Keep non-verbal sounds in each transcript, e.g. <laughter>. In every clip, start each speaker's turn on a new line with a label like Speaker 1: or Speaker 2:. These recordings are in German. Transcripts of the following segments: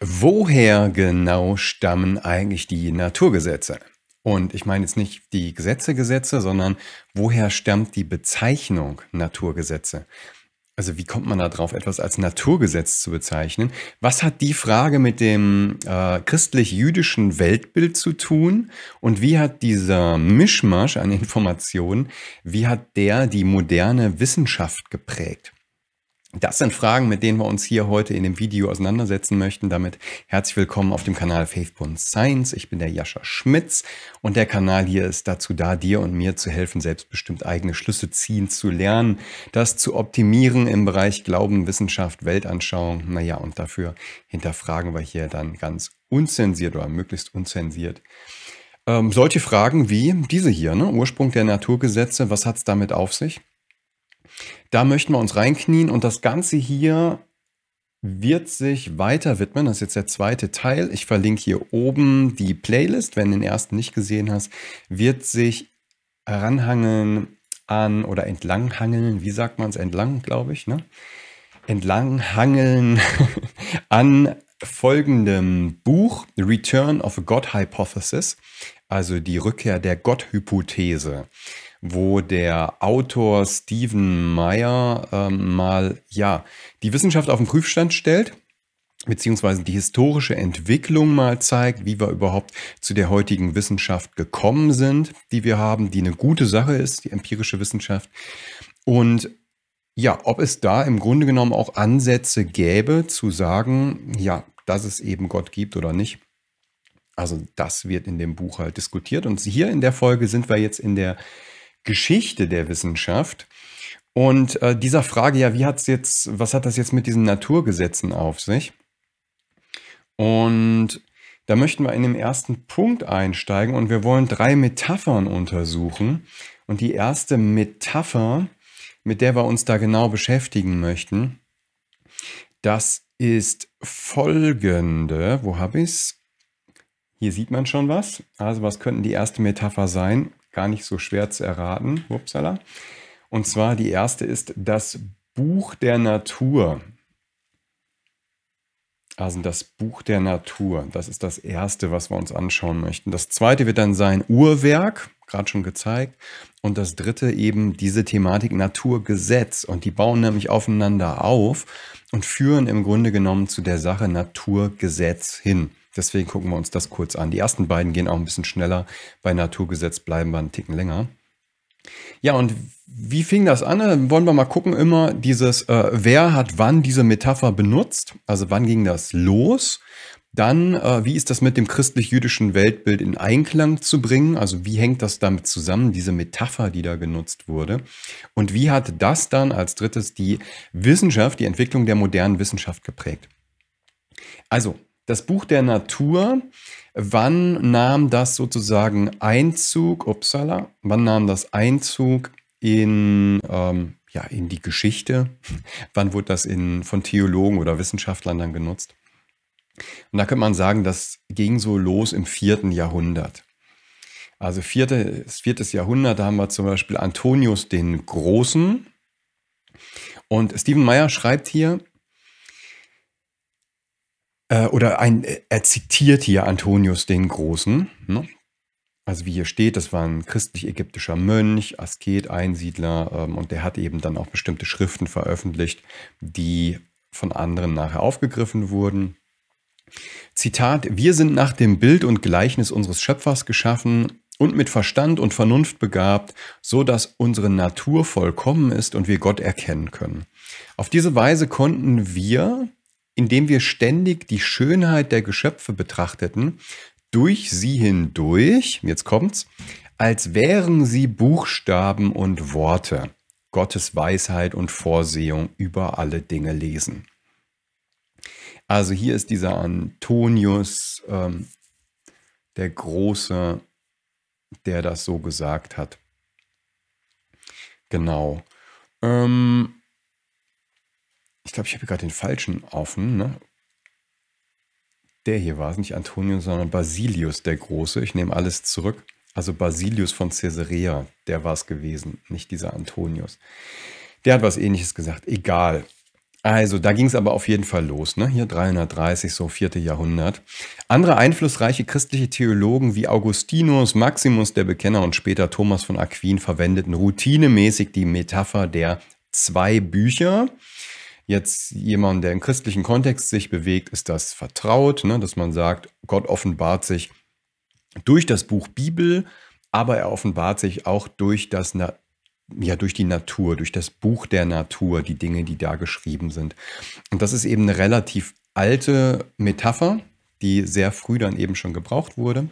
Speaker 1: Woher genau stammen eigentlich die Naturgesetze? Und ich meine jetzt nicht die Gesetze, Gesetze, sondern woher stammt die Bezeichnung Naturgesetze? Also wie kommt man da drauf, etwas als Naturgesetz zu bezeichnen? Was hat die Frage mit dem äh, christlich-jüdischen Weltbild zu tun? Und wie hat dieser Mischmasch an Informationen, wie hat der die moderne Wissenschaft geprägt? Das sind Fragen, mit denen wir uns hier heute in dem Video auseinandersetzen möchten. Damit herzlich willkommen auf dem Kanal Faithborn Science. Ich bin der Jascha Schmitz und der Kanal hier ist dazu da, dir und mir zu helfen, selbstbestimmt eigene Schlüsse ziehen zu lernen, das zu optimieren im Bereich Glauben, Wissenschaft, Weltanschauung. Naja, und dafür hinterfragen wir hier dann ganz unzensiert oder möglichst unzensiert ähm, solche Fragen wie diese hier, ne? Ursprung der Naturgesetze, was hat es damit auf sich? Da möchten wir uns reinknien und das Ganze hier wird sich weiter widmen. Das ist jetzt der zweite Teil. Ich verlinke hier oben die Playlist, wenn du den ersten nicht gesehen hast, wird sich heranhangeln an oder entlanghangeln, wie sagt man es, entlang, glaube ich, ne? Entlanghangeln <laughs> an folgendem Buch, Return of a God Hypothesis, also die Rückkehr der Gotthypothese wo der Autor Stephen Meyer ähm, mal ja die Wissenschaft auf den Prüfstand stellt beziehungsweise die historische Entwicklung mal zeigt, wie wir überhaupt zu der heutigen Wissenschaft gekommen sind, die wir haben, die eine gute Sache ist, die empirische Wissenschaft. Und ja, ob es da im Grunde genommen auch Ansätze gäbe zu sagen, ja, dass es eben Gott gibt oder nicht. Also das wird in dem Buch halt diskutiert. Und hier in der Folge sind wir jetzt in der Geschichte der Wissenschaft und äh, dieser Frage, ja, wie hat's jetzt, was hat das jetzt mit diesen Naturgesetzen auf sich? Und da möchten wir in den ersten Punkt einsteigen und wir wollen drei Metaphern untersuchen. Und die erste Metapher, mit der wir uns da genau beschäftigen möchten, das ist folgende. Wo habe ich es? Hier sieht man schon was. Also was könnten die erste Metapher sein? gar nicht so schwer zu erraten. Upsala. Und zwar die erste ist das Buch der Natur. Also das Buch der Natur. Das ist das erste, was wir uns anschauen möchten. Das zweite wird dann sein Uhrwerk, gerade schon gezeigt. Und das dritte eben diese Thematik Naturgesetz. Und die bauen nämlich aufeinander auf und führen im Grunde genommen zu der Sache Naturgesetz hin. Deswegen gucken wir uns das kurz an. Die ersten beiden gehen auch ein bisschen schneller. Bei Naturgesetz bleiben wir einen Ticken länger. Ja, und wie fing das an? Wollen wir mal gucken, immer dieses, äh, wer hat wann diese Metapher benutzt? Also wann ging das los? Dann, äh, wie ist das mit dem christlich-jüdischen Weltbild in Einklang zu bringen? Also wie hängt das damit zusammen, diese Metapher, die da genutzt wurde? Und wie hat das dann als drittes die Wissenschaft, die Entwicklung der modernen Wissenschaft geprägt? Also, das Buch der Natur, wann nahm das sozusagen Einzug, upsala, wann nahm das Einzug in, ähm, ja, in die Geschichte? <laughs> Wann wurde das in, von Theologen oder Wissenschaftlern dann genutzt? Und da könnte man sagen, das ging so los im vierten Jahrhundert. Also viertes, viertes Jahrhundert, da haben wir zum Beispiel Antonius den Großen. Und Stephen Meyer schreibt hier, äh, oder ein, er zitiert hier Antonius den Großen. Ne? Also wie hier steht, das war ein christlich-ägyptischer Mönch, Asket, Einsiedler ähm, und der hat eben dann auch bestimmte Schriften veröffentlicht, die von anderen nachher aufgegriffen wurden. Zitat, wir sind nach dem Bild und Gleichnis unseres Schöpfers geschaffen und mit Verstand und Vernunft begabt, so dass unsere Natur vollkommen ist und wir Gott erkennen können. Auf diese Weise konnten wir indem wir ständig die Schönheit der Geschöpfe betrachteten, durch sie hindurch, jetzt kommt's, als wären sie Buchstaben und Worte, Gottes Weisheit und Vorsehung über alle Dinge lesen. Also hier ist dieser Antonius, ähm, der Große, der das so gesagt hat. Genau. Ähm, ich glaube, ich habe gerade den falschen offen. Ne? Der hier war es, nicht Antonius, sondern Basilius der Große. Ich nehme alles zurück. Also Basilius von Caesarea, der war es gewesen, nicht dieser Antonius. Der hat was ähnliches gesagt. Egal. Also, da ging es aber auf jeden Fall los, ne? Hier 330, so vierte Jahrhundert. Andere einflussreiche christliche Theologen wie Augustinus, Maximus der Bekenner und später Thomas von Aquin verwendeten routinemäßig die Metapher der zwei Bücher. Jetzt jemand, der im christlichen Kontext sich bewegt, ist das vertraut, ne? dass man sagt, Gott offenbart sich durch das Buch Bibel, aber er offenbart sich auch durch das Na ja, durch die Natur, durch das Buch der Natur, die Dinge, die da geschrieben sind. Und das ist eben eine relativ alte Metapher, die sehr früh dann eben schon gebraucht wurde.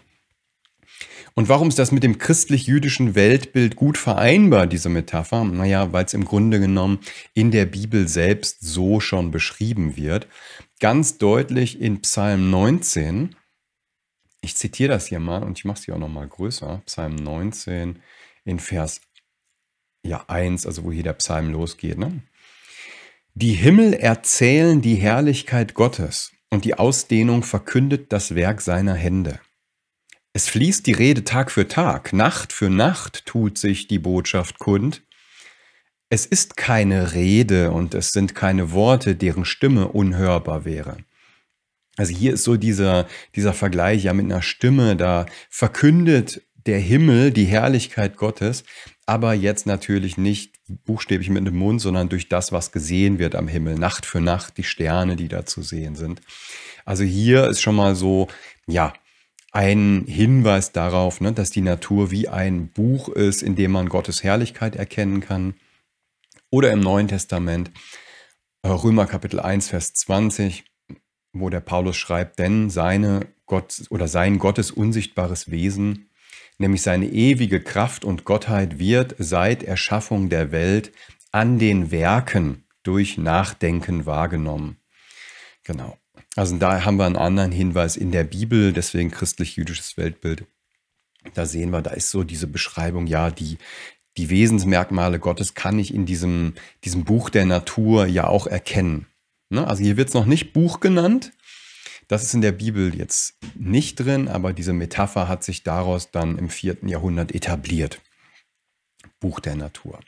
Speaker 1: Und warum ist das mit dem christlich-jüdischen Weltbild gut vereinbar, diese Metapher? Naja, weil es im Grunde genommen in der Bibel selbst so schon beschrieben wird. Ganz deutlich in Psalm 19. Ich zitiere das hier mal und ich mache es hier auch nochmal größer. Psalm 19 in Vers ja, 1, also wo hier der Psalm losgeht. Ne? Die Himmel erzählen die Herrlichkeit Gottes und die Ausdehnung verkündet das Werk seiner Hände. Es fließt die Rede Tag für Tag, Nacht für Nacht tut sich die Botschaft kund. Es ist keine Rede und es sind keine Worte, deren Stimme unhörbar wäre. Also hier ist so dieser, dieser Vergleich ja mit einer Stimme, da verkündet der Himmel die Herrlichkeit Gottes, aber jetzt natürlich nicht buchstäblich mit dem Mund, sondern durch das, was gesehen wird am Himmel, Nacht für Nacht, die Sterne, die da zu sehen sind. Also hier ist schon mal so, ja, ein Hinweis darauf, ne, dass die Natur wie ein Buch ist, in dem man Gottes Herrlichkeit erkennen kann. Oder im Neuen Testament, äh, Römer Kapitel 1, Vers 20, wo der Paulus schreibt, denn seine Gott oder sein Gottes unsichtbares Wesen, nämlich seine ewige Kraft und Gottheit wird seit Erschaffung der Welt an den Werken durch Nachdenken wahrgenommen. Genau. Also da haben wir einen anderen Hinweis in der Bibel, deswegen christlich-jüdisches Weltbild. Da sehen wir, da ist so diese Beschreibung, ja, die, die Wesensmerkmale Gottes kann ich in diesem, diesem Buch der Natur ja auch erkennen. Ne? Also hier wird es noch nicht Buch genannt. Das ist in der Bibel jetzt nicht drin, aber diese Metapher hat sich daraus dann im vierten Jahrhundert etabliert. Buch der Natur.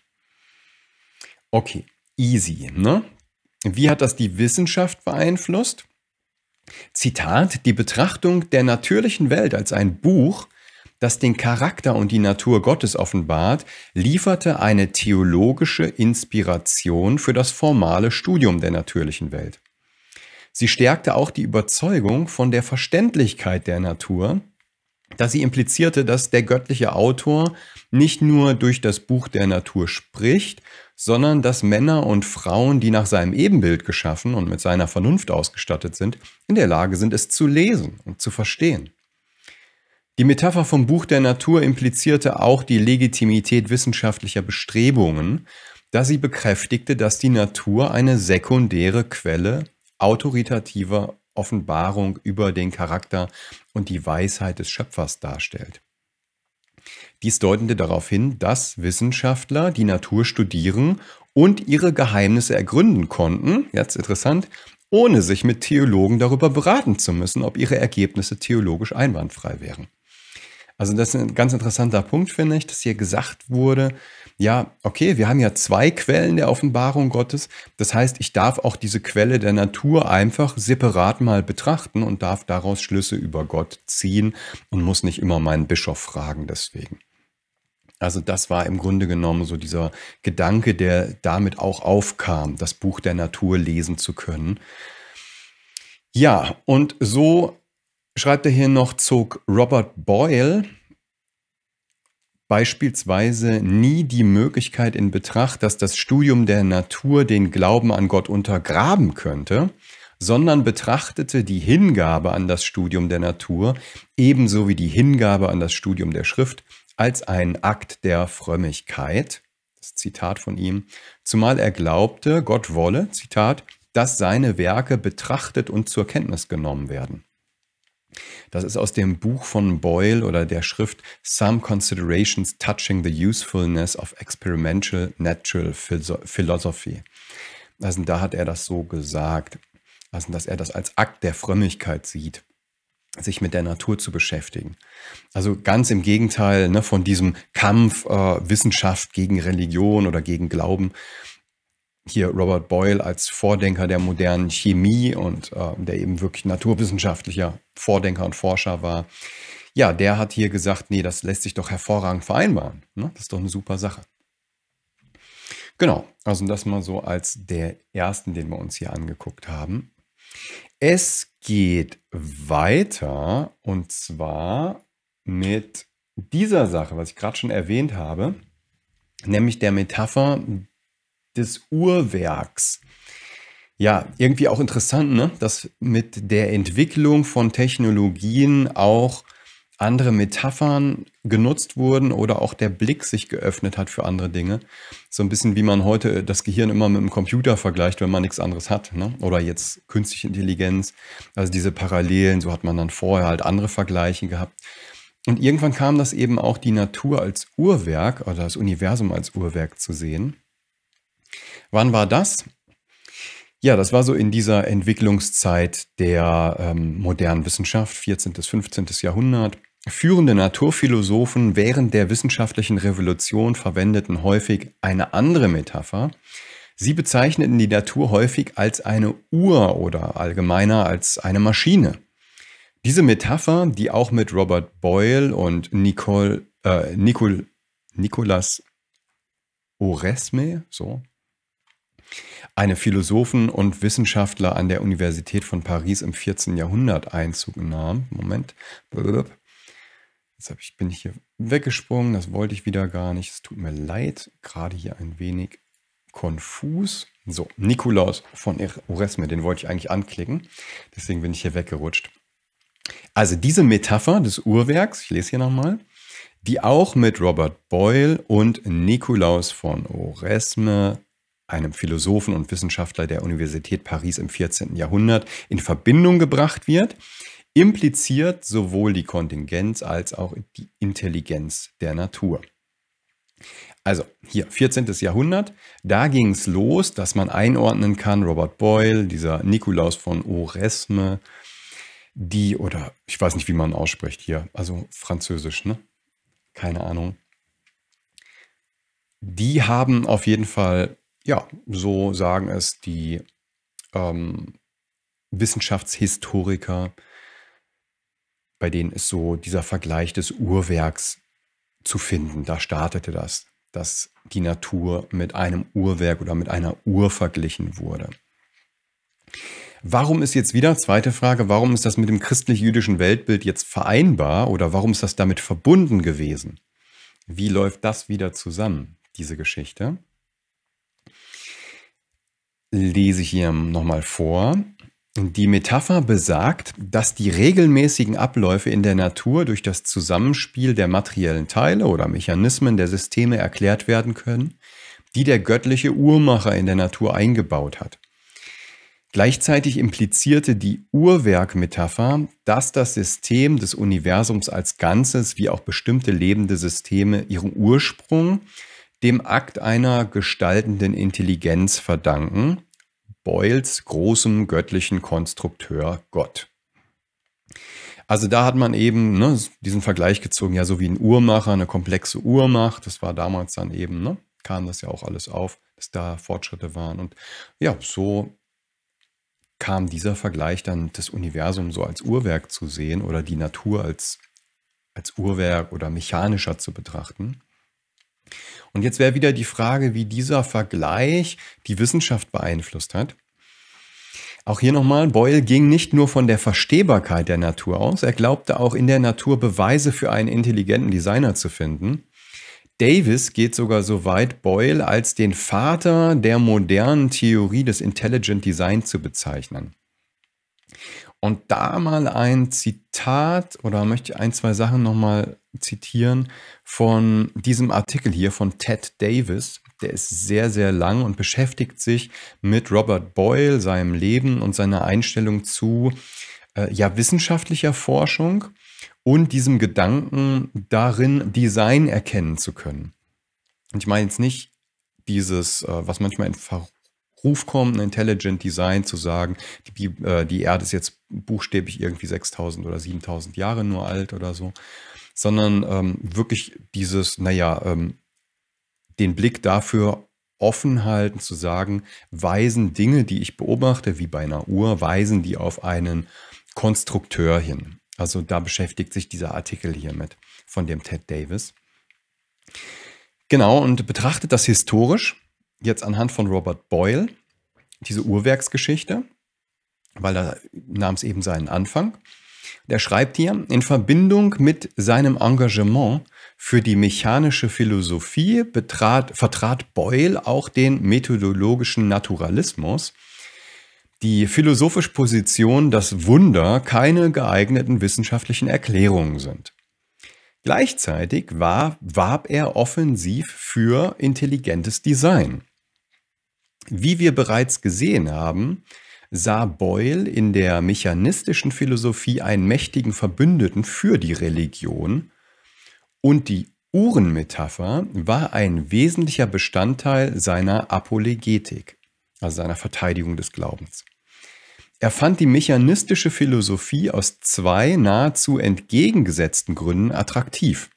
Speaker 1: Okay, easy. Ne? Wie hat das die Wissenschaft beeinflusst? Zitat, die Betrachtung der natürlichen Welt als ein Buch, das den Charakter und die Natur Gottes offenbart, lieferte eine theologische Inspiration für das formale Studium der natürlichen Welt. Sie stärkte auch die Überzeugung von der Verständlichkeit der Natur, da sie implizierte, dass der göttliche Autor nicht nur durch das Buch der Natur spricht, sondern dass Männer und Frauen, die nach seinem Ebenbild geschaffen und mit seiner Vernunft ausgestattet sind, in der Lage sind, es zu lesen und zu verstehen. Die Metapher vom Buch der Natur implizierte auch die Legitimität wissenschaftlicher Bestrebungen, da sie bekräftigte, dass die Natur eine sekundäre Quelle autoritativer Offenbarung über den Charakter und die Weisheit des Schöpfers darstellt. Dies deutete darauf hin, dass Wissenschaftler die Natur studieren und ihre Geheimnisse ergründen konnten, jetzt interessant, ohne sich mit Theologen darüber beraten zu müssen, ob ihre Ergebnisse theologisch einwandfrei wären. Also das ist ein ganz interessanter Punkt, finde ich, dass hier gesagt wurde, ja, okay, wir haben ja zwei Quellen der Offenbarung Gottes. Das heißt, ich darf auch diese Quelle der Natur einfach separat mal betrachten und darf daraus Schlüsse über Gott ziehen und muss nicht immer meinen Bischof fragen deswegen. Also das war im Grunde genommen so dieser Gedanke, der damit auch aufkam, das Buch der Natur lesen zu können. Ja, und so schreibt er hier noch, zog Robert Boyle beispielsweise nie die Möglichkeit in Betracht, dass das Studium der Natur den Glauben an Gott untergraben könnte, sondern betrachtete die Hingabe an das Studium der Natur ebenso wie die Hingabe an das Studium der Schrift als einen Akt der Frömmigkeit. Das Zitat von ihm. Zumal er glaubte, Gott wolle, Zitat, dass seine Werke betrachtet und zur Kenntnis genommen werden. Das ist aus dem Buch von Boyle oder der Schrift Some Considerations Touching the Usefulness of Experimental Natural Philosophy. Also da hat er das so gesagt, also dass er das als Akt der Frömmigkeit sieht sich mit der Natur zu beschäftigen. Also ganz im Gegenteil ne, von diesem Kampf äh, Wissenschaft gegen Religion oder gegen Glauben, hier Robert Boyle als Vordenker der modernen Chemie und äh, der eben wirklich naturwissenschaftlicher Vordenker und Forscher war, ja, der hat hier gesagt, nee, das lässt sich doch hervorragend vereinbaren. Ne? Das ist doch eine super Sache. Genau, also das mal so als der ersten, den wir uns hier angeguckt haben. Es geht weiter und zwar mit dieser Sache, was ich gerade schon erwähnt habe, nämlich der Metapher des Uhrwerks. Ja, irgendwie auch interessant, ne? dass mit der Entwicklung von Technologien auch andere Metaphern genutzt wurden oder auch der Blick sich geöffnet hat für andere Dinge. So ein bisschen wie man heute das Gehirn immer mit dem Computer vergleicht, wenn man nichts anderes hat. Ne? Oder jetzt künstliche Intelligenz, also diese Parallelen, so hat man dann vorher halt andere Vergleiche gehabt. Und irgendwann kam das eben auch die Natur als Uhrwerk oder das Universum als Uhrwerk zu sehen. Wann war das? Ja, das war so in dieser Entwicklungszeit der ähm, modernen Wissenschaft, 14. bis 15. Jahrhundert. Führende Naturphilosophen während der wissenschaftlichen Revolution verwendeten häufig eine andere Metapher. Sie bezeichneten die Natur häufig als eine Uhr oder allgemeiner als eine Maschine. Diese Metapher, die auch mit Robert Boyle und Nicole, äh, Nicol, Nicolas Oresme, so eine Philosophen und Wissenschaftler an der Universität von Paris im 14. Jahrhundert Einzug nahm. Moment. Jetzt ich, bin ich hier weggesprungen, das wollte ich wieder gar nicht. Es tut mir leid, gerade hier ein wenig konfus. So, Nikolaus von Oresme, den wollte ich eigentlich anklicken. Deswegen bin ich hier weggerutscht. Also diese Metapher des Uhrwerks, ich lese hier nochmal, die auch mit Robert Boyle und Nikolaus von Oresme einem Philosophen und Wissenschaftler der Universität Paris im 14. Jahrhundert, in Verbindung gebracht wird, impliziert sowohl die Kontingenz als auch die Intelligenz der Natur. Also hier, 14. Jahrhundert, da ging es los, dass man einordnen kann, Robert Boyle, dieser Nikolaus von Oresme, die, oder ich weiß nicht, wie man ausspricht hier, also französisch, ne? Keine Ahnung. Die haben auf jeden Fall ja, so sagen es die ähm, Wissenschaftshistoriker, bei denen ist so dieser Vergleich des Uhrwerks zu finden. Da startete das, dass die Natur mit einem Uhrwerk oder mit einer Uhr verglichen wurde. Warum ist jetzt wieder, zweite Frage, warum ist das mit dem christlich-jüdischen Weltbild jetzt vereinbar oder warum ist das damit verbunden gewesen? Wie läuft das wieder zusammen, diese Geschichte? lese ich hier nochmal vor. Die Metapher besagt, dass die regelmäßigen Abläufe in der Natur durch das Zusammenspiel der materiellen Teile oder Mechanismen der Systeme erklärt werden können, die der göttliche Uhrmacher in der Natur eingebaut hat. Gleichzeitig implizierte die Uhrwerkmetapher, dass das System des Universums als Ganzes wie auch bestimmte lebende Systeme ihren Ursprung dem Akt einer gestaltenden Intelligenz verdanken Boyles großem göttlichen Konstrukteur Gott. Also da hat man eben ne, diesen Vergleich gezogen, ja, so wie ein Uhrmacher eine komplexe Uhrmacht, Das war damals dann eben, ne, kam das ja auch alles auf, dass da Fortschritte waren. Und ja, so kam dieser Vergleich dann das Universum so als Uhrwerk zu sehen oder die Natur als, als Uhrwerk oder mechanischer zu betrachten. Und jetzt wäre wieder die Frage, wie dieser Vergleich die Wissenschaft beeinflusst hat. Auch hier nochmal, Boyle ging nicht nur von der Verstehbarkeit der Natur aus, er glaubte auch in der Natur Beweise für einen intelligenten Designer zu finden. Davis geht sogar so weit, Boyle als den Vater der modernen Theorie des Intelligent Design zu bezeichnen. Und da mal ein Zitat oder möchte ich ein, zwei Sachen nochmal zitieren von diesem Artikel hier von Ted Davis. Der ist sehr, sehr lang und beschäftigt sich mit Robert Boyle, seinem Leben und seiner Einstellung zu äh, ja, wissenschaftlicher Forschung und diesem Gedanken darin, Design erkennen zu können. Und ich meine jetzt nicht dieses, äh, was manchmal in Ver Ruf kommt, ein Intelligent Design zu sagen, die, äh, die Erde ist jetzt buchstäblich irgendwie 6000 oder 7000 Jahre nur alt oder so, sondern ähm, wirklich dieses, naja, ähm, den Blick dafür offen halten, zu sagen, weisen Dinge, die ich beobachte, wie bei einer Uhr, weisen die auf einen Konstrukteur hin. Also da beschäftigt sich dieser Artikel hier mit von dem Ted Davis. Genau, und betrachtet das historisch, jetzt anhand von Robert Boyle, diese Uhrwerksgeschichte, weil da nahm es eben seinen Anfang. Der schreibt hier, in Verbindung mit seinem Engagement für die mechanische Philosophie betrat, vertrat Boyle auch den methodologischen Naturalismus, die philosophische Position, dass Wunder keine geeigneten wissenschaftlichen Erklärungen sind. Gleichzeitig war, warb er offensiv für intelligentes Design. Wie wir bereits gesehen haben, sah Boyle in der mechanistischen Philosophie einen mächtigen Verbündeten für die Religion und die Uhrenmetapher war ein wesentlicher Bestandteil seiner Apologetik, also seiner Verteidigung des Glaubens. Er fand die mechanistische Philosophie aus zwei nahezu entgegengesetzten Gründen attraktiv.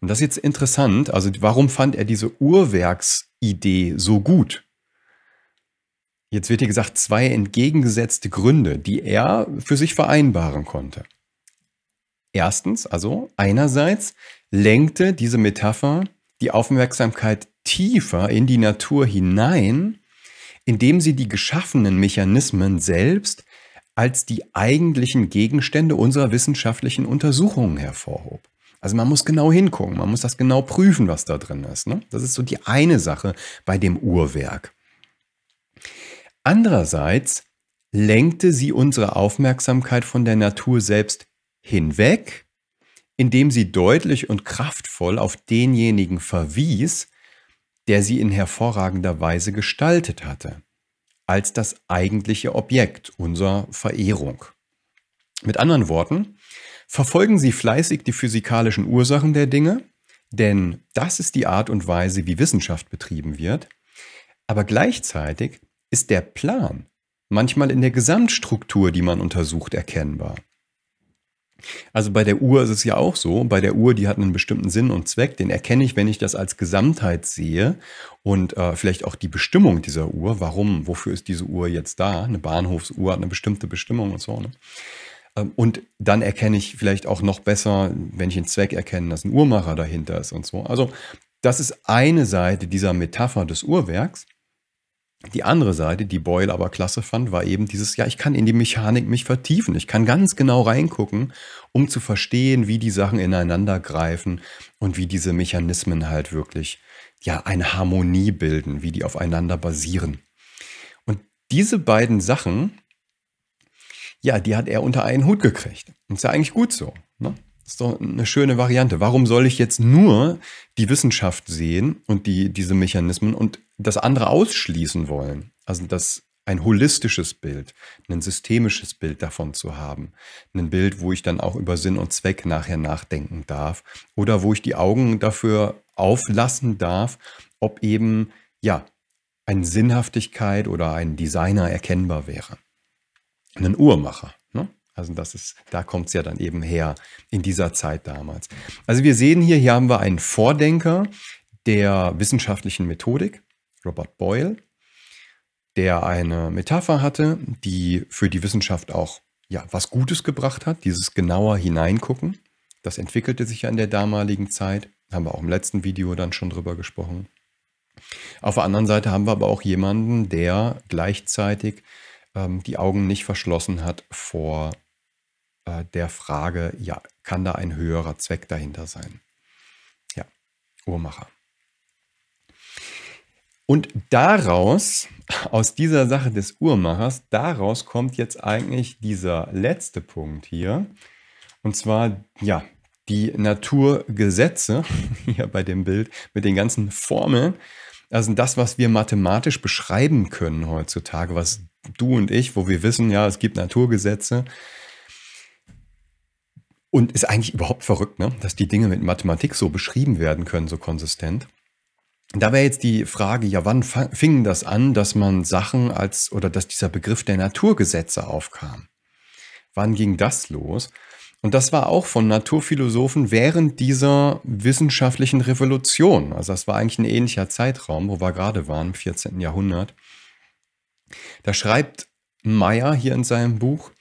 Speaker 1: Und das ist jetzt interessant, also warum fand er diese Uhrwerksidee so gut? Jetzt wird hier gesagt, zwei entgegengesetzte Gründe, die er für sich vereinbaren konnte. Erstens, also einerseits lenkte diese Metapher die Aufmerksamkeit tiefer in die Natur hinein, indem sie die geschaffenen Mechanismen selbst als die eigentlichen Gegenstände unserer wissenschaftlichen Untersuchungen hervorhob. Also man muss genau hingucken, man muss das genau prüfen, was da drin ist. Ne? Das ist so die eine Sache bei dem Uhrwerk. Andererseits lenkte sie unsere Aufmerksamkeit von der Natur selbst hinweg, indem sie deutlich und kraftvoll auf denjenigen verwies, der sie in hervorragender Weise gestaltet hatte, als das eigentliche Objekt unserer Verehrung. Mit anderen Worten, verfolgen Sie fleißig die physikalischen Ursachen der Dinge, denn das ist die Art und Weise, wie Wissenschaft betrieben wird, aber gleichzeitig ist der Plan manchmal in der Gesamtstruktur, die man untersucht, erkennbar. Also bei der Uhr ist es ja auch so, bei der Uhr, die hat einen bestimmten Sinn und Zweck, den erkenne ich, wenn ich das als Gesamtheit sehe und äh, vielleicht auch die Bestimmung dieser Uhr, warum, wofür ist diese Uhr jetzt da, eine Bahnhofsuhr hat eine bestimmte Bestimmung und so. Ne? Ähm, und dann erkenne ich vielleicht auch noch besser, wenn ich einen Zweck erkenne, dass ein Uhrmacher dahinter ist und so. Also das ist eine Seite dieser Metapher des Uhrwerks. Die andere Seite, die Boyle aber klasse fand, war eben dieses, ja, ich kann in die Mechanik mich vertiefen. Ich kann ganz genau reingucken, um zu verstehen, wie die Sachen ineinander greifen und wie diese Mechanismen halt wirklich, ja, eine Harmonie bilden, wie die aufeinander basieren. Und diese beiden Sachen, ja, die hat er unter einen Hut gekriegt. Und ist ja eigentlich gut so. Ne? Das ist doch eine schöne Variante. Warum soll ich jetzt nur die Wissenschaft sehen und die, diese Mechanismen und das andere ausschließen wollen? Also das ein holistisches Bild, ein systemisches Bild davon zu haben. Ein Bild, wo ich dann auch über Sinn und Zweck nachher nachdenken darf oder wo ich die Augen dafür auflassen darf, ob eben, ja, eine Sinnhaftigkeit oder ein Designer erkennbar wäre. Ein Uhrmacher. Also das ist, da kommt es ja dann eben her in dieser Zeit damals. Also wir sehen hier, hier haben wir einen Vordenker der wissenschaftlichen Methodik, Robert Boyle, der eine Metapher hatte, die für die Wissenschaft auch ja, was Gutes gebracht hat, dieses genauer hineingucken. Das entwickelte sich ja in der damaligen Zeit, haben wir auch im letzten Video dann schon drüber gesprochen. Auf der anderen Seite haben wir aber auch jemanden, der gleichzeitig ähm, die Augen nicht verschlossen hat vor äh, der Frage, ja, kann da ein höherer Zweck dahinter sein? Ja, Uhrmacher. Und daraus, aus dieser Sache des Uhrmachers, daraus kommt jetzt eigentlich dieser letzte Punkt hier. Und zwar, ja, die Naturgesetze, <laughs> hier bei dem Bild, mit den ganzen Formeln. Also das, was wir mathematisch beschreiben können heutzutage, was du und ich, wo wir wissen, ja, es gibt Naturgesetze, und ist eigentlich überhaupt verrückt, ne? dass die Dinge mit Mathematik so beschrieben werden können, so konsistent. Da wäre jetzt die Frage, ja, wann fing das an, dass man Sachen als oder dass dieser Begriff der Naturgesetze aufkam? Wann ging das los? Und das war auch von Naturphilosophen während dieser wissenschaftlichen Revolution. Also das war eigentlich ein ähnlicher Zeitraum, wo wir gerade waren, im 14. Jahrhundert. Da schreibt Meyer hier in seinem Buch,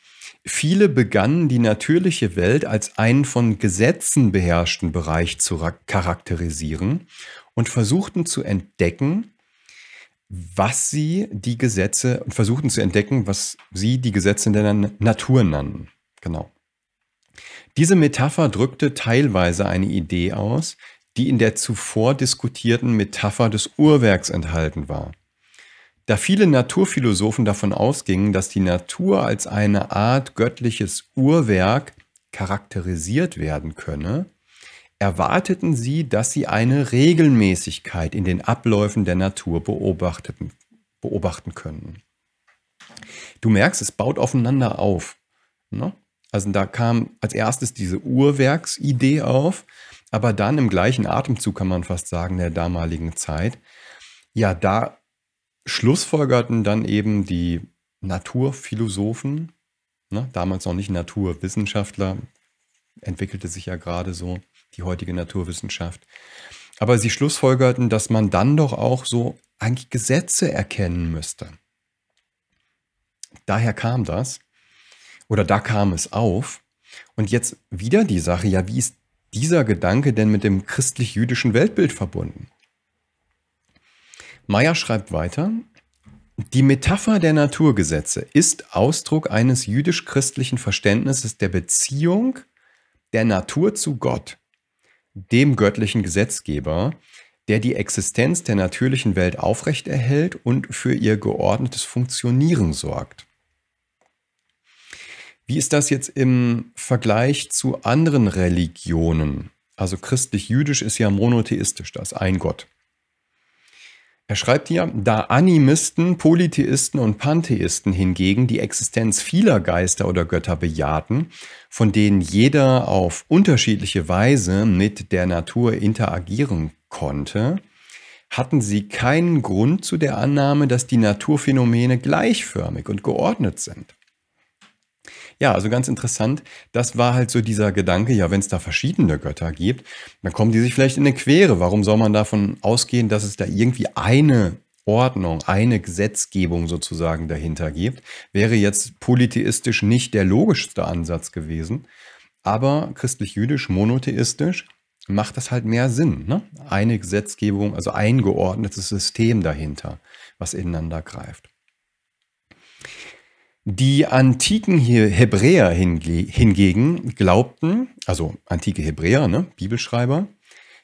Speaker 1: Viele begannen die natürliche Welt als einen von Gesetzen beherrschten Bereich zu charakterisieren und versuchten zu entdecken, was sie die Gesetze und versuchten zu entdecken, was sie die Gesetze in der Natur nannten. Genau. Diese Metapher drückte teilweise eine Idee aus, die in der zuvor diskutierten Metapher des Uhrwerks enthalten war. Da viele Naturphilosophen davon ausgingen, dass die Natur als eine Art göttliches Uhrwerk charakterisiert werden könne, erwarteten sie, dass sie eine Regelmäßigkeit in den Abläufen der Natur beobachteten, beobachten können. Du merkst, es baut aufeinander auf. Ne? Also da kam als erstes diese Uhrwerksidee auf, aber dann im gleichen Atemzug kann man fast sagen der damaligen Zeit, ja, da Schlussfolgerten dann eben die Naturphilosophen, ne, damals noch nicht Naturwissenschaftler, entwickelte sich ja gerade so die heutige Naturwissenschaft. Aber sie schlussfolgerten, dass man dann doch auch so eigentlich Gesetze erkennen müsste. Daher kam das oder da kam es auf. Und jetzt wieder die Sache, ja, wie ist dieser Gedanke denn mit dem christlich-jüdischen Weltbild verbunden? Meyer schreibt weiter, die Metapher der Naturgesetze ist Ausdruck eines jüdisch-christlichen Verständnisses der Beziehung der Natur zu Gott, dem göttlichen Gesetzgeber, der die Existenz der natürlichen Welt aufrechterhält und für ihr geordnetes Funktionieren sorgt. Wie ist das jetzt im Vergleich zu anderen Religionen? Also christlich-jüdisch ist ja monotheistisch, das ein Gott. Er schreibt hier, da Animisten, Polytheisten und Pantheisten hingegen die Existenz vieler Geister oder Götter bejahten, von denen jeder auf unterschiedliche Weise mit der Natur interagieren konnte, hatten sie keinen Grund zu der Annahme, dass die Naturphänomene gleichförmig und geordnet sind. Ja, also ganz interessant. Das war halt so dieser Gedanke, ja, wenn es da verschiedene Götter gibt, dann kommen die sich vielleicht in eine Quere. Warum soll man davon ausgehen, dass es da irgendwie eine Ordnung, eine Gesetzgebung sozusagen dahinter gibt? Wäre jetzt polytheistisch nicht der logischste Ansatz gewesen, aber christlich-jüdisch, monotheistisch macht das halt mehr Sinn. Ne? Eine Gesetzgebung, also ein geordnetes System dahinter, was ineinander greift. Die antiken Hebräer hingegen glaubten, also antike Hebräer, ne, Bibelschreiber,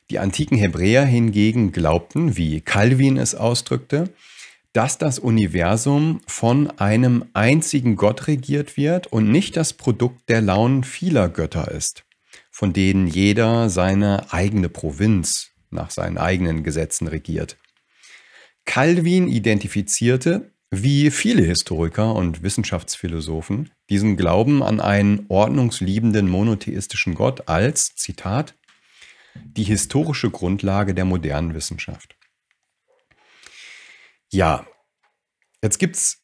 Speaker 1: die antiken Hebräer hingegen glaubten, wie Calvin es ausdrückte, dass das Universum von einem einzigen Gott regiert wird und nicht das Produkt der Launen vieler Götter ist, von denen jeder seine eigene Provinz nach seinen eigenen Gesetzen regiert. Calvin identifizierte wie viele Historiker und Wissenschaftsphilosophen diesen Glauben an einen ordnungsliebenden monotheistischen Gott als, Zitat, die historische Grundlage der modernen Wissenschaft. Ja, jetzt gibt es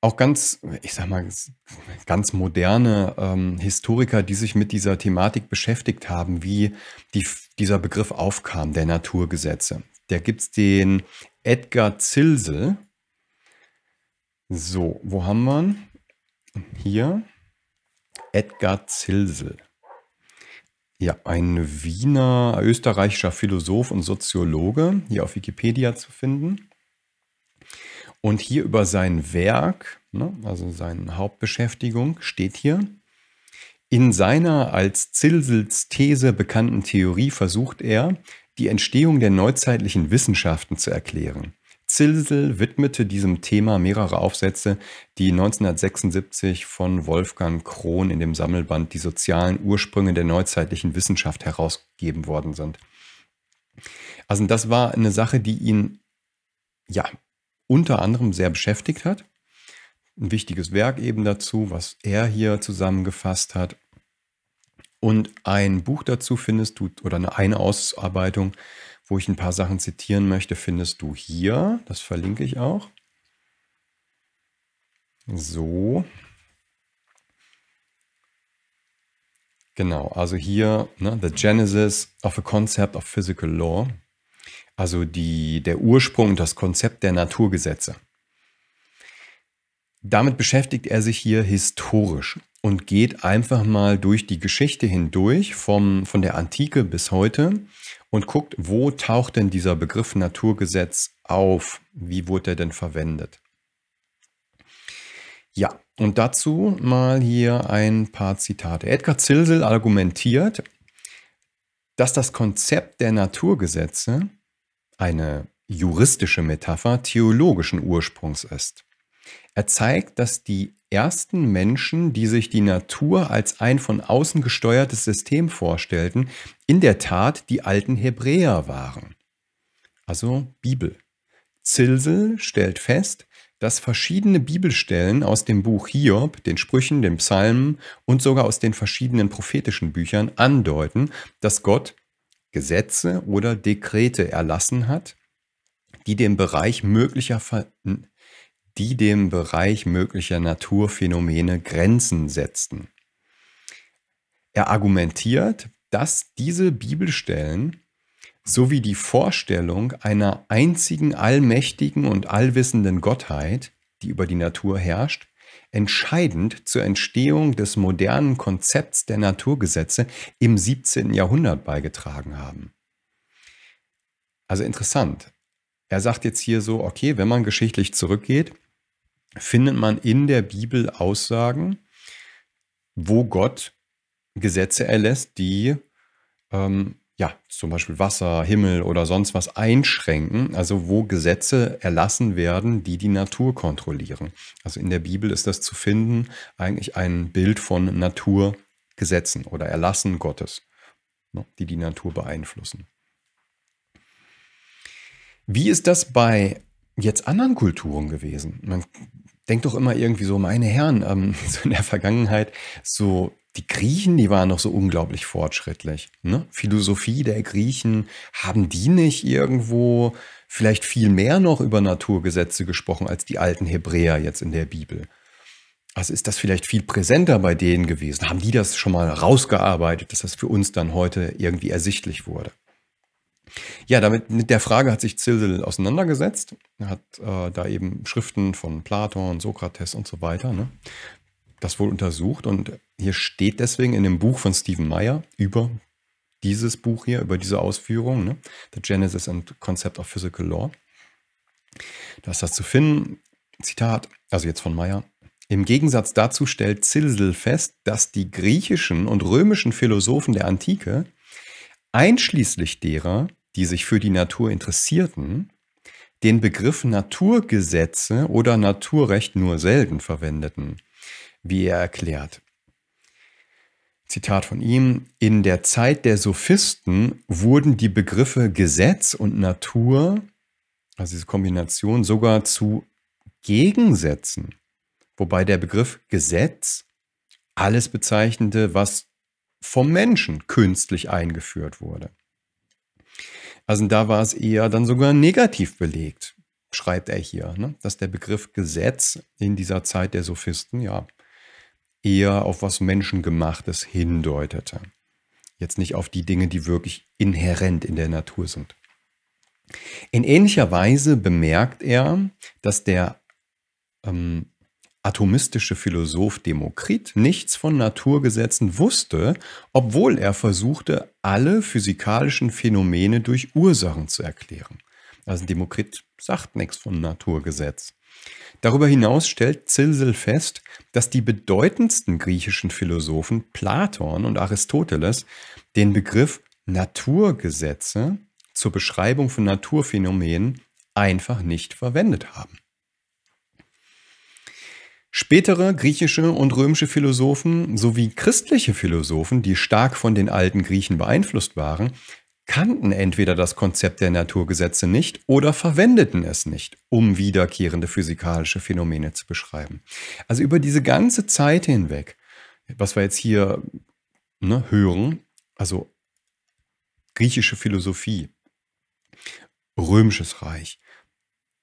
Speaker 1: auch ganz, ich sag mal, ganz moderne ähm, Historiker, die sich mit dieser Thematik beschäftigt haben, wie die, dieser Begriff aufkam, der Naturgesetze. Da gibt es den Edgar Zilsel, so, wo haben wir ihn? Hier. Edgar Zilsel. Ja, ein Wiener österreichischer Philosoph und Soziologe, hier auf Wikipedia zu finden. Und hier über sein Werk, ne, also seine Hauptbeschäftigung, steht hier. In seiner als Zilsels These bekannten Theorie versucht er, die Entstehung der neuzeitlichen Wissenschaften zu erklären. Zilsel widmete diesem Thema mehrere Aufsätze, die 1976 von Wolfgang Krohn in dem Sammelband Die sozialen Ursprünge der neuzeitlichen Wissenschaft herausgegeben worden sind. Also das war eine Sache, die ihn ja unter anderem sehr beschäftigt hat. Ein wichtiges Werk eben dazu, was er hier zusammengefasst hat. Und ein Buch dazu findest du oder eine, eine Ausarbeitung wo ich ein paar Sachen zitieren möchte, findest du hier. Das verlinke ich auch. So. Genau, also hier, ne, The Genesis of a Concept of Physical Law. Also die, der Ursprung, und das Konzept der Naturgesetze. Damit beschäftigt er sich hier historisch und geht einfach mal durch die Geschichte hindurch, vom, von der Antike bis heute und guckt, wo taucht denn dieser Begriff Naturgesetz auf? Wie wurde er denn verwendet? Ja, und dazu mal hier ein paar Zitate. Edgar Zilsel argumentiert, dass das Konzept der Naturgesetze eine juristische Metapher theologischen Ursprungs ist. Er zeigt, dass die ersten Menschen, die sich die Natur als ein von außen gesteuertes System vorstellten, in der Tat die alten Hebräer waren. Also Bibel. Zilsel stellt fest, dass verschiedene Bibelstellen aus dem Buch Hiob, den Sprüchen, den Psalmen und sogar aus den verschiedenen prophetischen Büchern andeuten, dass Gott Gesetze oder Dekrete erlassen hat, die dem Bereich möglicher Ver die dem Bereich möglicher Naturphänomene Grenzen setzten. Er argumentiert, dass diese Bibelstellen sowie die Vorstellung einer einzigen allmächtigen und allwissenden Gottheit, die über die Natur herrscht, entscheidend zur Entstehung des modernen Konzepts der Naturgesetze im 17. Jahrhundert beigetragen haben. Also interessant. Er sagt jetzt hier so, okay, wenn man geschichtlich zurückgeht, findet man in der Bibel Aussagen, wo Gott Gesetze erlässt, die ähm, ja, zum Beispiel Wasser, Himmel oder sonst was einschränken, also wo Gesetze erlassen werden, die die Natur kontrollieren. Also in der Bibel ist das zu finden eigentlich ein Bild von Naturgesetzen oder Erlassen Gottes, ne, die die Natur beeinflussen. Wie ist das bei jetzt anderen Kulturen gewesen? Man denke doch immer irgendwie so, meine Herren, ähm, <laughs> so in der Vergangenheit, so die Griechen, die waren doch so unglaublich fortschrittlich. Ne? Philosophie der Griechen, haben die nicht irgendwo vielleicht viel mehr noch über Naturgesetze gesprochen als die alten Hebräer jetzt in der Bibel? Also ist das vielleicht viel präsenter bei denen gewesen? Haben die das schon mal rausgearbeitet, dass das für uns dann heute irgendwie ersichtlich wurde? Ja, damit mit der Frage hat sich Zilsel auseinandergesetzt. Er hat äh, da eben Schriften von Platon, Sokrates und so weiter, ne? das wohl untersucht. Und hier steht deswegen in dem Buch von Stephen Meyer über dieses Buch hier, über diese Ausführung, ne? The Genesis and Concept of Physical Law. Da ist das zu finden. Zitat, also jetzt von Meyer. Im Gegensatz dazu stellt Zilsel fest, dass die griechischen und römischen Philosophen der Antike, einschließlich derer, die sich für die Natur interessierten, den Begriff Naturgesetze oder Naturrecht nur selten verwendeten, wie er erklärt. Zitat von ihm, in der Zeit der Sophisten wurden die Begriffe Gesetz und Natur, also diese Kombination, sogar zu Gegensätzen, wobei der Begriff Gesetz alles bezeichnete, was vom Menschen künstlich eingeführt wurde. Also da war es eher dann sogar negativ belegt, schreibt er hier, ne? dass der Begriff Gesetz in dieser Zeit der Sophisten ja eher auf was Menschengemachtes hindeutete. Jetzt nicht auf die Dinge, die wirklich inhärent in der Natur sind. In ähnlicher Weise bemerkt er, dass der ähm, atomistische Philosoph Demokrit nichts von Naturgesetzen wusste, obwohl er versuchte, alle physikalischen Phänomene durch Ursachen zu erklären. Also Demokrit sagt nichts von Naturgesetz. Darüber hinaus stellt Zilsel fest, dass die bedeutendsten griechischen Philosophen Platon und Aristoteles den Begriff Naturgesetze zur Beschreibung von Naturphänomenen einfach nicht verwendet haben. Spätere griechische und römische Philosophen sowie christliche Philosophen, die stark von den alten Griechen beeinflusst waren, kannten entweder das Konzept der Naturgesetze nicht oder verwendeten es nicht, um wiederkehrende physikalische Phänomene zu beschreiben. Also über diese ganze Zeit hinweg, was wir jetzt hier ne, hören, also griechische Philosophie, römisches Reich,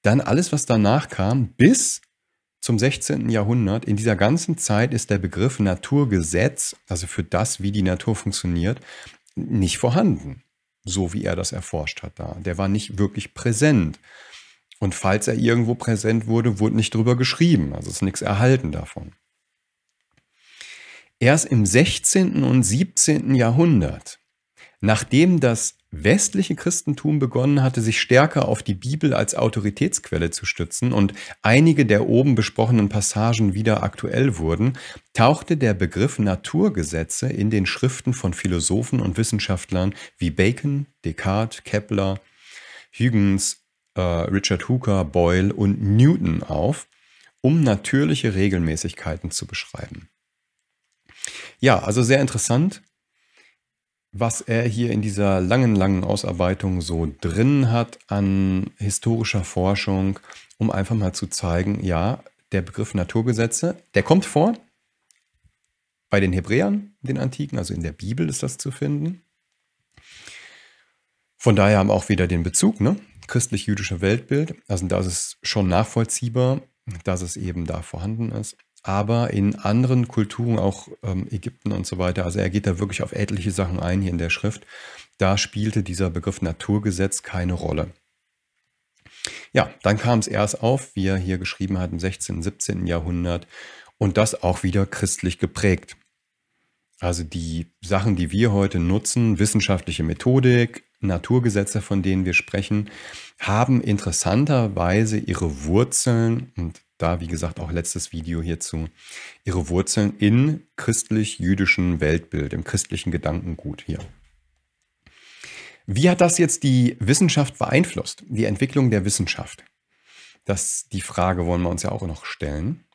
Speaker 1: dann alles, was danach kam, bis zum 16. Jahrhundert. In dieser ganzen Zeit ist der Begriff Naturgesetz, also für das, wie die Natur funktioniert, nicht vorhanden, so wie er das erforscht hat da. Der war nicht wirklich präsent. Und falls er irgendwo präsent wurde, wurde nicht drüber geschrieben, also ist nichts erhalten davon. Erst im 16. und 17. Jahrhundert Nachdem das westliche Christentum begonnen hatte, sich stärker auf die Bibel als Autoritätsquelle zu stützen und einige der oben besprochenen Passagen wieder aktuell wurden, tauchte der Begriff Naturgesetze in den Schriften von Philosophen und Wissenschaftlern wie Bacon, Descartes, Kepler, Huygens, äh, Richard Hooker, Boyle und Newton auf, um natürliche Regelmäßigkeiten zu beschreiben. Ja, also sehr interessant was er hier in dieser langen, langen Ausarbeitung so drin hat an historischer Forschung, um einfach mal zu zeigen, ja, der Begriff Naturgesetze, der kommt vor bei den Hebräern, den Antiken, also in der Bibel ist das zu finden. Von daher haben auch wieder den Bezug, ne? christlich-jüdische Weltbild. Also da ist es schon nachvollziehbar, dass es eben da vorhanden ist aber in anderen Kulturen, auch ähm, Ägypten und so weiter, also er geht da wirklich auf etliche Sachen ein hier in der Schrift, da spielte dieser Begriff Naturgesetz keine Rolle. Ja, dann kam es erst auf, wie er hier geschrieben hat, im 16., 17. Jahrhundert und das auch wieder christlich geprägt. Also die Sachen, die wir heute nutzen, wissenschaftliche Methodik, Naturgesetze, von denen wir sprechen, haben interessanterweise ihre Wurzeln, und da, wie gesagt, auch letztes Video hierzu. Ihre Wurzeln in christlich-jüdischen Weltbild, im christlichen Gedankengut hier. Wie hat das jetzt die Wissenschaft beeinflusst? Die Entwicklung der Wissenschaft? Das, die Frage wollen wir uns ja auch noch stellen.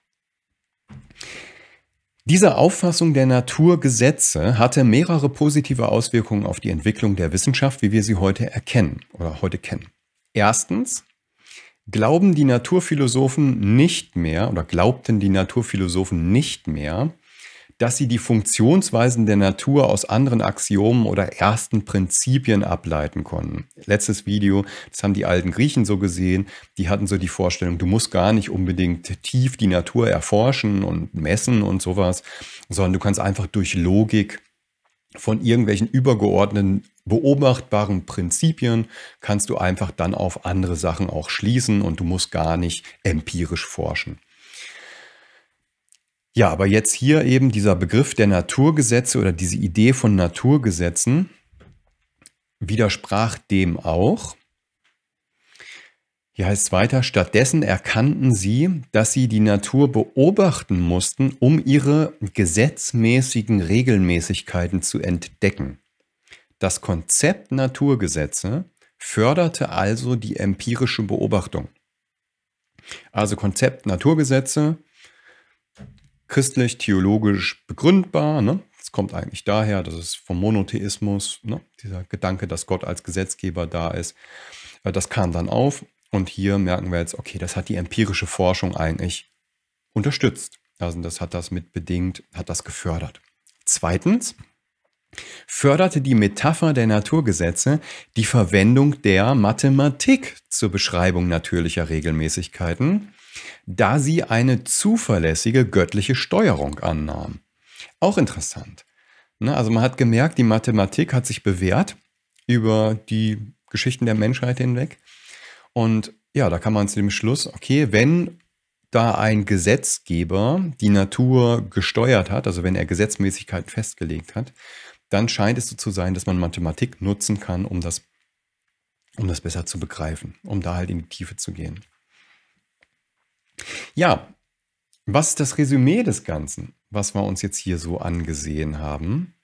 Speaker 1: Diese Auffassung der Naturgesetze hatte mehrere positive Auswirkungen auf die Entwicklung der Wissenschaft, wie wir sie heute erkennen oder heute kennen. Erstens, glauben die Naturphilosophen nicht mehr oder glaubten die Naturphilosophen nicht mehr, dass sie die Funktionsweisen der Natur aus anderen Axiomen oder ersten Prinzipien ableiten konnten. Letztes Video, das haben die alten Griechen so gesehen, die hatten so die Vorstellung, du musst gar nicht unbedingt tief die Natur erforschen und messen und sowas, sondern du kannst einfach durch Logik von irgendwelchen übergeordneten beobachtbaren Prinzipien kannst du einfach dann auf andere Sachen auch schließen und du musst gar nicht empirisch forschen. Ja, aber jetzt hier eben dieser Begriff der Naturgesetze oder diese Idee von Naturgesetzen widersprach dem auch. Hier heißt es weiter, stattdessen erkannten sie, dass sie die Natur beobachten mussten, um ihre gesetzmäßigen Regelmäßigkeiten zu entdecken. Das Konzept Naturgesetze förderte also die empirische Beobachtung. Also Konzept Naturgesetze, christlich-theologisch begründbar. Ne? Das kommt eigentlich daher, dass es vom Monotheismus, ne? dieser Gedanke, dass Gott als Gesetzgeber da ist, äh, das kam dann auf. Und hier merken wir jetzt, okay, das hat die empirische Forschung eigentlich unterstützt. Also das hat das mitbedingt, hat das gefördert. Zweitens, förderte die Metapher der Naturgesetze die Verwendung der Mathematik zur Beschreibung natürlicher Regelmäßigkeiten, da sie eine zuverlässige göttliche Steuerung annahm. Auch interessant. Also man hat gemerkt, die Mathematik hat sich bewährt über die Geschichten der Menschheit hinweg. Und ja, da kann man zu dem Schluss, okay, wenn da ein Gesetzgeber die Natur gesteuert hat, also wenn er Gesetzmäßigkeiten festgelegt hat, dann scheint es so zu sein, dass man Mathematik nutzen kann, um das, um das besser zu begreifen, um da halt in die Tiefe zu gehen. Ja, was ist das Resümee des Ganzen, was wir uns jetzt hier so angesehen haben?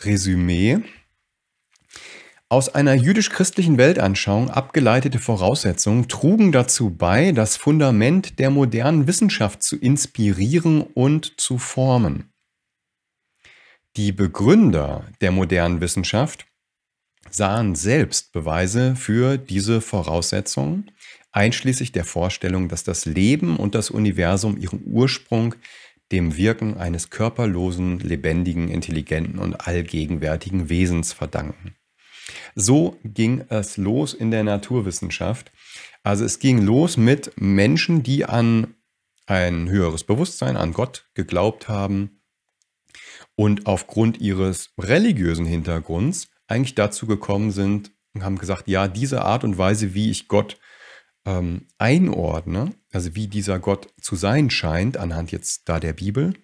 Speaker 1: Resümee. Aus einer jüdisch-christlichen Weltanschauung abgeleitete Voraussetzungen trugen dazu bei, das Fundament der modernen Wissenschaft zu inspirieren und zu formen. Die Begründer der modernen Wissenschaft sahen selbst Beweise für diese Voraussetzungen, einschließlich der Vorstellung, dass das Leben und das Universum ihren Ursprung dem Wirken eines körperlosen, lebendigen, intelligenten und allgegenwärtigen Wesens verdanken. So ging es los in der Naturwissenschaft. Also es ging los mit Menschen, die an ein höheres Bewusstsein, an Gott geglaubt haben, und aufgrund ihres religiösen Hintergrunds eigentlich dazu gekommen sind und haben gesagt, ja, diese Art und Weise, wie ich Gott ähm, einordne, also wie dieser Gott zu sein scheint, anhand jetzt da der Bibel,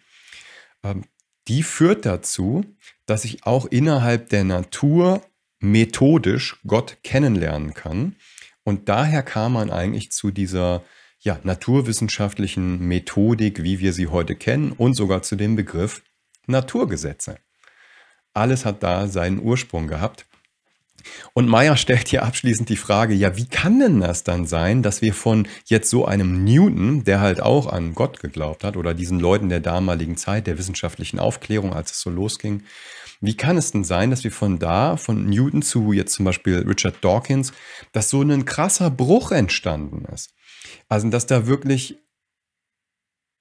Speaker 1: ähm, die führt dazu, dass ich auch innerhalb der Natur methodisch Gott kennenlernen kann. Und daher kam man eigentlich zu dieser ja, naturwissenschaftlichen Methodik, wie wir sie heute kennen, und sogar zu dem Begriff Naturgesetze. Alles hat da seinen Ursprung gehabt. Und Meyer stellt hier abschließend die Frage, ja, wie kann denn das dann sein, dass wir von jetzt so einem Newton, der halt auch an Gott geglaubt hat, oder diesen Leuten der damaligen Zeit, der wissenschaftlichen Aufklärung, als es so losging, wie kann es denn sein, dass wir von da, von Newton zu jetzt zum Beispiel Richard Dawkins, dass so ein krasser Bruch entstanden ist? Also, dass da wirklich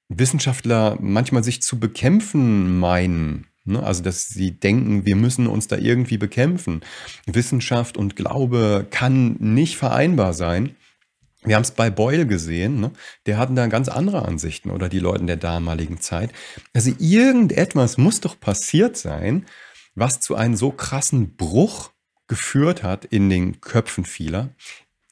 Speaker 1: Wissenschaftler manchmal sich zu bekämpfen meinen. Ne? Also, dass sie denken, wir müssen uns da irgendwie bekämpfen. Wissenschaft und Glaube kann nicht vereinbar sein. Wir haben es bei Boyle gesehen, ne? der hatten da ganz andere Ansichten oder die Leute der damaligen Zeit. Also irgendetwas muss doch passiert sein, was zu einem so krassen Bruch geführt hat in den Köpfen vieler.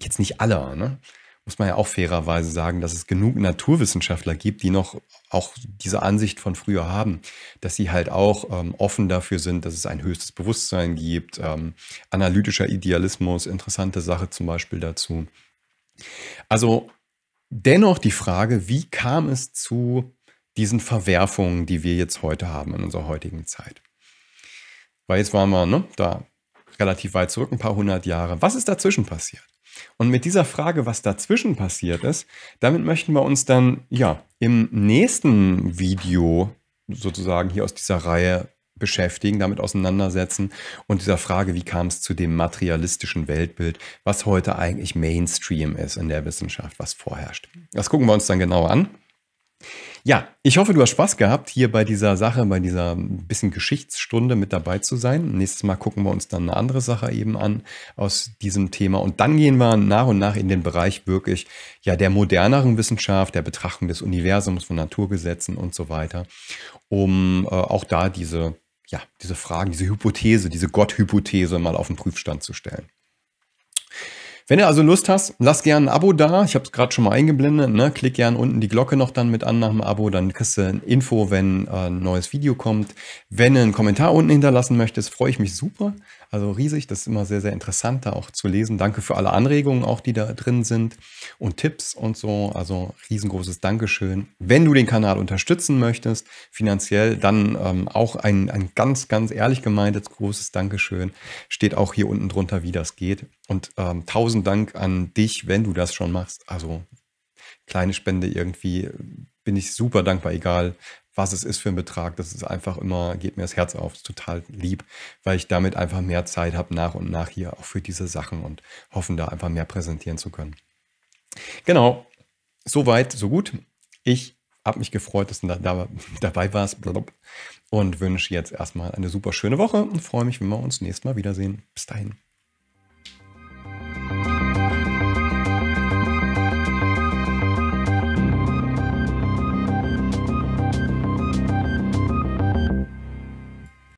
Speaker 1: Jetzt nicht aller, ne? muss man ja auch fairerweise sagen, dass es genug Naturwissenschaftler gibt, die noch auch diese Ansicht von früher haben, dass sie halt auch ähm, offen dafür sind, dass es ein höchstes Bewusstsein gibt, ähm, analytischer Idealismus, interessante Sache zum Beispiel dazu. Also dennoch die Frage, wie kam es zu diesen Verwerfungen, die wir jetzt heute haben in unserer heutigen Zeit? Weil jetzt waren wir ne, da relativ weit zurück, ein paar hundert Jahre. Was ist dazwischen passiert? Und mit dieser Frage, was dazwischen passiert ist, damit möchten wir uns dann ja im nächsten Video sozusagen hier aus dieser Reihe beschäftigen, damit auseinandersetzen und dieser Frage, wie kam es zu dem materialistischen Weltbild, was heute eigentlich Mainstream ist in der Wissenschaft, was vorherrscht. Das gucken wir uns dann genauer an. Ja, ich hoffe, du hast Spaß gehabt, hier bei dieser Sache, bei dieser bisschen Geschichtsstunde mit dabei zu sein. Nächstes Mal gucken wir uns dann eine andere Sache eben an aus diesem Thema. Und dann gehen wir nach und nach in den Bereich wirklich ja der moderneren Wissenschaft, der Betrachtung des Universums, von Naturgesetzen und so weiter, um äh, auch da diese, ja, diese Fragen, diese Hypothese, diese Gotthypothese mal auf den Prüfstand zu stellen. Wenn du also Lust hast, lass gerne ein Abo da. Ich habe es gerade schon mal eingeblendet. Ne? Klick gerne unten die Glocke noch dann mit an nach dem Abo. Dann kriegst du ein Info, wenn äh, ein neues Video kommt. Wenn du einen Kommentar unten hinterlassen möchtest, freue ich mich super. Also riesig, das ist immer sehr, sehr interessant, da auch zu lesen. Danke für alle Anregungen auch, die da drin sind und Tipps und so. Also riesengroßes Dankeschön. Wenn du den Kanal unterstützen möchtest, finanziell, dann ähm, auch ein, ein ganz, ganz ehrlich gemeintes großes Dankeschön. Steht auch hier unten drunter, wie das geht. Und ähm, tausend Dank an dich, wenn du das schon machst. Also kleine Spende irgendwie äh, bin ich super dankbar, egal was es ist für ein Betrag. Das ist einfach immer, geht mir das Herz auf, ist total lieb, weil ich damit einfach mehr Zeit habe nach und nach hier auch für diese Sachen und hoffen da einfach mehr präsentieren zu können. Genau, soweit, so gut. Ich habe mich gefreut, dass du da, da, dabei warst und wünsche jetzt erstmal eine super schöne Woche und freue mich, wenn wir uns nächstes Mal wiedersehen. Bis dahin.